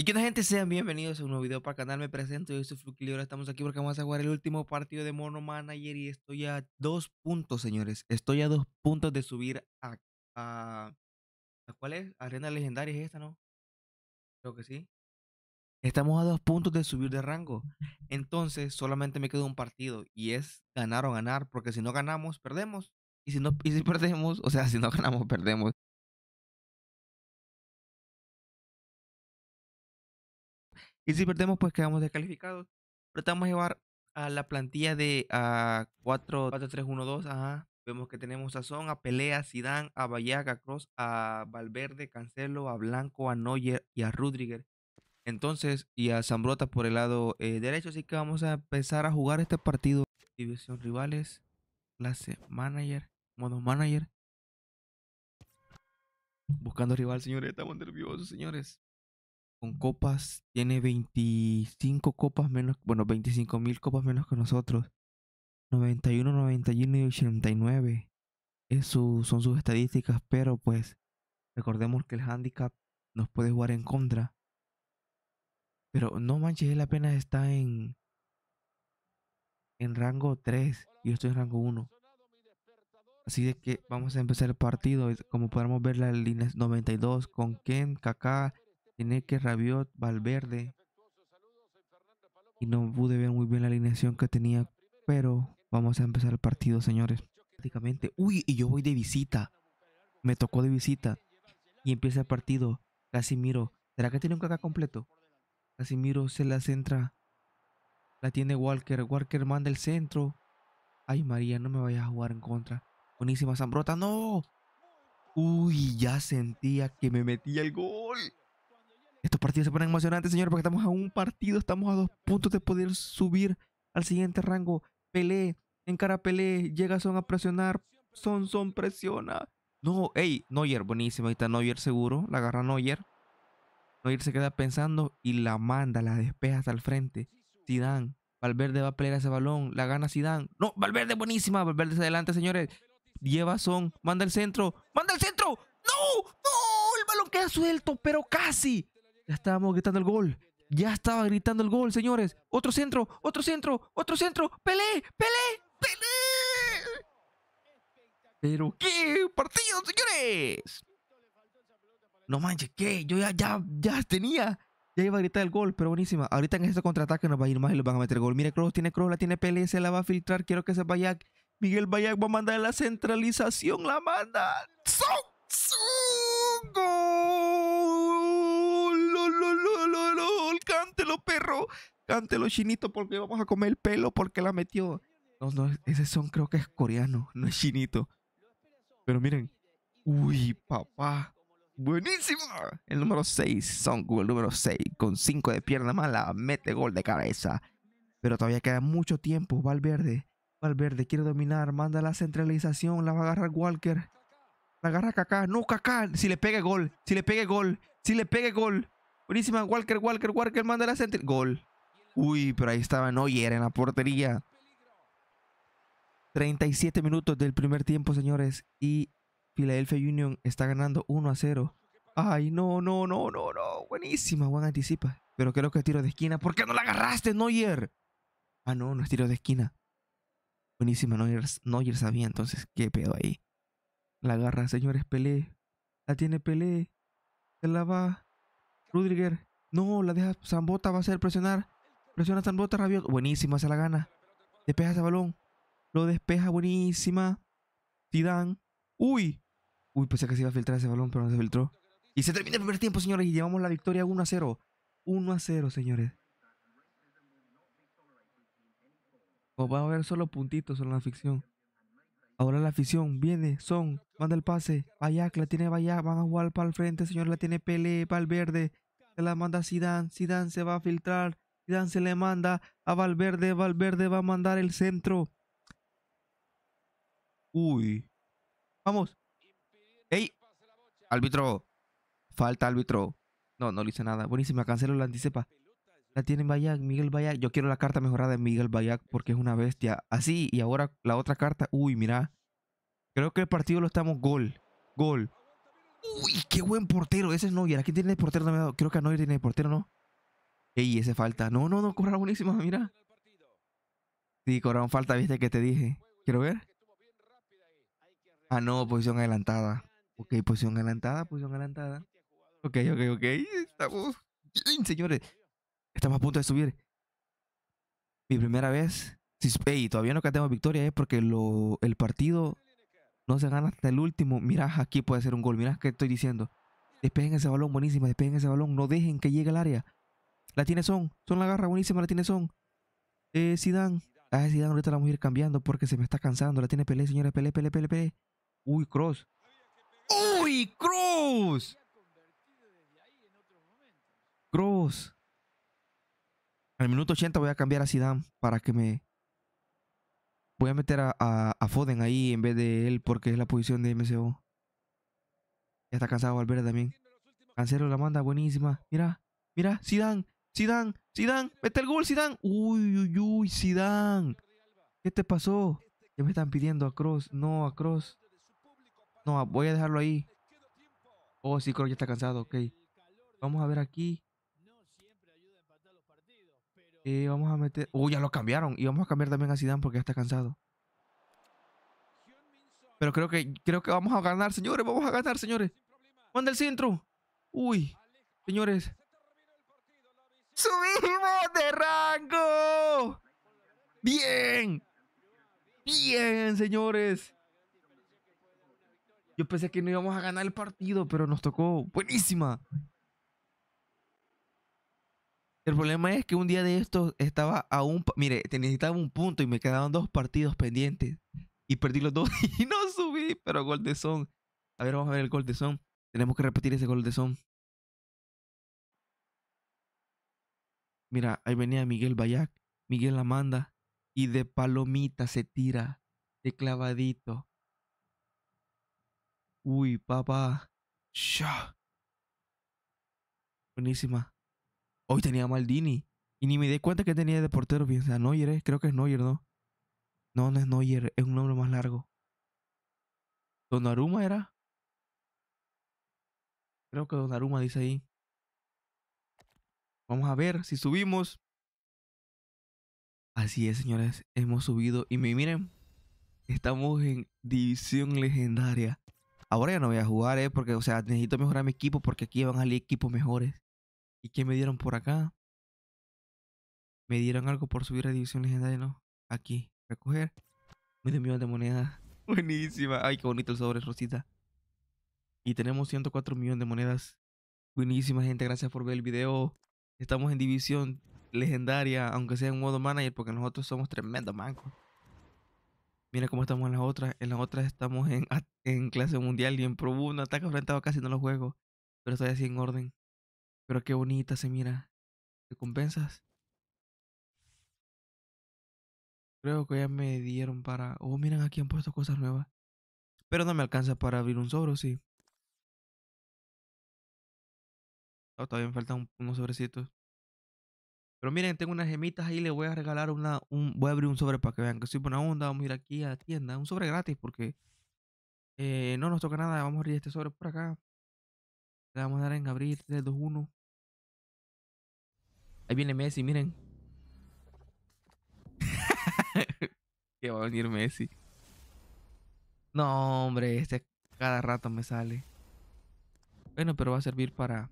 Y que la gente sean bienvenidos a un nuevo video para el canal. Me presento, yo soy Fluky ahora estamos aquí porque vamos a jugar el último partido de Mono Manager y estoy a dos puntos, señores. Estoy a dos puntos de subir a... a, ¿Cuál es? Arena Legendaria es esta, ¿no? Creo que sí. Estamos a dos puntos de subir de rango. Entonces solamente me queda un partido y es ganar o ganar porque si no ganamos, perdemos. Y si, no, y si perdemos, o sea, si no ganamos, perdemos. Y si perdemos, pues quedamos descalificados. Pero a llevar a la plantilla de a 4, 3 1 2 ajá. Vemos que tenemos a Son, a Pelea, a Sidán, a Vallaga, a Cross, a Valverde, Cancelo, a Blanco, a Neuer y a Rudriger. Entonces, y a Zambrota por el lado eh, derecho. Así que vamos a empezar a jugar este partido. División rivales, clase manager, modo manager. Buscando rival, señores. Estamos nerviosos, señores con copas, tiene 25 copas menos, bueno, 25 mil copas menos que nosotros. 91, 91 y 89. son sus estadísticas, pero pues recordemos que el handicap nos puede jugar en contra. Pero no manches, él apenas está en en rango 3 y yo estoy en rango 1. Así de que vamos a empezar el partido. Como podemos ver, la línea 92 con Ken, Kaká, tiene que Rabiot, Valverde. Y no pude ver muy bien la alineación que tenía, pero vamos a empezar el partido, señores. Prácticamente, uy, y yo voy de visita. Me tocó de visita. Y empieza el partido. Casimiro, ¿será que tiene un caca completo? Casimiro se la centra. La tiene Walker. Walker manda el centro. Ay, María, no me vayas a jugar en contra. Buenísima Zambrota, no. Uy, ya sentía que me metía el gol. El partidos se ponen emocionante, señores, porque estamos a un partido, estamos a dos puntos de poder subir al siguiente rango. Pelé, encara Pelé, llega Son a presionar. Son, Son presiona. No, hey, Neuer, Buenísimo. Ahí está Neuer seguro, la agarra Neuer. Neuer se queda pensando y la manda, la despeja hasta el frente. Zidane, Valverde va a pelear ese balón, la gana Zidane. No, Valverde buenísima, Valverde se adelante, señores. Lleva Son, manda el centro, manda el centro. ¡No! ¡No! El balón queda suelto, pero casi. Ya estábamos gritando el gol. Ya estaba gritando el gol, señores. Otro centro, otro centro, otro centro. Pelé, Pelé, Pelé. Pero qué partido, señores. No manches, ¿qué? Yo ya, ya, ya tenía. Ya iba a gritar el gol, pero buenísima. Ahorita en este contraataque nos va a ir más y le van a meter gol. Mire, Cross tiene Cross, la tiene Pelé, se la va a filtrar. Quiero que se vaya, Miguel Bayak va a mandar la centralización, la manda cántelo, perro. Cántelo, chinito, porque vamos a comer el pelo porque la metió. No, no, ese son creo que es coreano, no es chinito. Pero miren. Uy, papá. Buenísimo El número 6, Son el número 6, con 5 de pierna mala, mete gol de cabeza. Pero todavía queda mucho tiempo, Valverde. Valverde quiere dominar, manda la centralización, la va a agarrar Walker. La agarra Kaká, no Kaká, si le pegue gol, si le pegue gol, si le pegue gol. Buenísima. Walker, Walker, Walker, manda la center. Gol. Uy, pero ahí estaba Neuer en la portería. 37 minutos del primer tiempo, señores. Y Philadelphia Union está ganando 1 a 0. Ay, no, no, no, no, no. Buenísima, Juan anticipa. Pero creo que es tiro de esquina. ¿Por qué no la agarraste, Neuer? Ah, no, no es tiro de esquina. Buenísima, Neuer, Neuer sabía entonces qué pedo ahí. La agarra, señores, Pelé. La tiene Pelé. Se la va. Rudiger. No, la deja Zambota, va a ser presionar. Presiona Zambota, rabioso. Buenísima, se la gana. Despeja ese balón. Lo despeja, buenísima. Zidane. Uy. Uy, pensé que se iba a filtrar ese balón, pero no se filtró. Y se termina el primer tiempo, señores, y llevamos la victoria 1 a 0. 1 a 0, señores. Como va a ver, solo puntitos en la ficción. Ahora la afición viene, son, manda el pase. Bayak la tiene vaya, van a jugar para el frente, señor, la tiene Pele, verde, Se la manda Sidán, Sidan se va a filtrar. Sidán se le manda a Valverde, Valverde va a mandar el centro. Uy. Vamos. ¡Ey! Árbitro. Falta árbitro. No, no le hice nada. Buenísima, cancelo la anticipa. La tiene Bayak, Miguel Bayac. Yo quiero la carta mejorada de Miguel Bayak porque es una bestia. Así, y ahora la otra carta. Uy, mira. Creo que el partido lo estamos gol. Gol. Uy, qué buen portero. Ese es ¿A quién tiene el portero Creo que a Neuer tiene el portero, ¿no? Ey, ese falta. No, no, no, cobraron buenísima, mira. Sí, cobraron falta, viste que te dije. Quiero ver. Ah, no, posición adelantada. Ok, posición adelantada, posición adelantada. Ok, ok, ok. Estamos señores. Estamos a punto de subir. Mi primera vez. Y todavía no cantemos victoria es eh, porque lo, el partido no se gana hasta el último. Mirá, aquí puede ser un gol. Mirá que estoy diciendo. despejen ese balón, buenísima. despejen ese balón. No dejen que llegue al área. La tiene Son. Son la garra, buenísima. La tiene Son. Eh, Zidane. Ah, Zidane, ahorita la vamos a ir cambiando porque se me está cansando. La tiene Pelé, señores. Pelé, Pelé, Pelé, Pelé. Uy, Cross. ¡Uy, Cross! Cross. Al minuto 80 voy a cambiar a Zidane para que me... Voy a meter a, Foden ahí en vez de él porque es la posición de MCO. Ya está cansado Valverde también. Cancelo la manda, buenísima. Mira, mira, Zidane, Zidane, Zidane, mete el gol, Zidane. Uy, uy, uy, Zidane. ¿Qué te pasó? Ya me están pidiendo a Cross. No, a Cross. No, voy a dejarlo ahí. Oh, sí, Cross ya está cansado, ok. Vamos a ver aquí vamos a meter... Uy, uh, ya lo cambiaron. Y vamos a cambiar también a Zidane porque ya está cansado. Pero creo que, creo que vamos a ganar, señores. Vamos a ganar, señores. Manda el centro. Uy, señores. ¡Subimos de rango! ¡Bien! ¡Bien, señores! Yo pensé que no íbamos a ganar el partido, pero nos tocó. ¡Buenísima! El problema es que un día de estos estaba a un... Mire, te necesitaba un punto y me quedaban dos partidos pendientes. Y perdí los dos y no subí, pero gol de son. A ver, vamos a ver el gol de son. Tenemos que repetir ese gol de son. Mira, ahí venía Miguel Bayac, Miguel la manda. Y de palomita se tira, de clavadito. Uy, papá. Buenísima. Hoy tenía Maldini. Y ni me di cuenta que tenía de portero. Piensa, Neuer, eh, creo que es Neuer, ¿no? No, no es Neuer, es un nombre más largo. ¿Donaruma era? Creo que Donaruma dice ahí. Vamos a ver si subimos. Así es, señores, hemos subido. Y miren, estamos en división legendaria. Ahora ya no voy a jugar, ¿eh? Porque, o sea, necesito mejorar mi equipo porque aquí van a salir equipos mejores. ¿Y qué me dieron por acá? Me dieron algo por subir a división legendaria, ¿no? Aquí, recoger. Medio millones de monedas. Buenísima. Ay, qué bonito el sobre, Rosita. Y tenemos 104 millones de monedas. Buenísima, gente. Gracias por ver el video. Estamos en división legendaria, aunque sea en modo manager, porque nosotros somos tremendo manco Mira cómo estamos en las otras. En las otras estamos en, clase mundial y en Pro 1. Ataque enfrentado casi no lo juego. Pero estoy así en orden. Pero qué bonita se mira. Recompensas. Creo que ya me dieron para... Oh, miren, aquí han puesto cosas nuevas. Pero no me alcanza para abrir un sobre, sí. Oh, todavía me faltan unos sobrecitos. Pero miren, tengo unas gemitas ahí. Le voy a regalar una... Un, voy a abrir un sobre para que vean que soy buena onda. Vamos a ir aquí a la tienda. Un sobre gratis porque... Eh, no nos toca nada. Vamos a abrir este sobre por acá. Le vamos a dar en abrir 3, 2, 1. Ahí viene Messi, miren. que va a venir Messi. No, hombre, este cada rato me sale. Bueno, pero va a servir para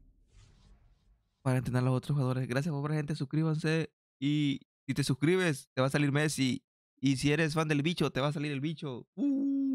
para entrenar a los otros jugadores. Gracias, pobre gente, suscríbanse y si te suscribes te va a salir Messi y si eres fan del bicho te va a salir el bicho. Uh.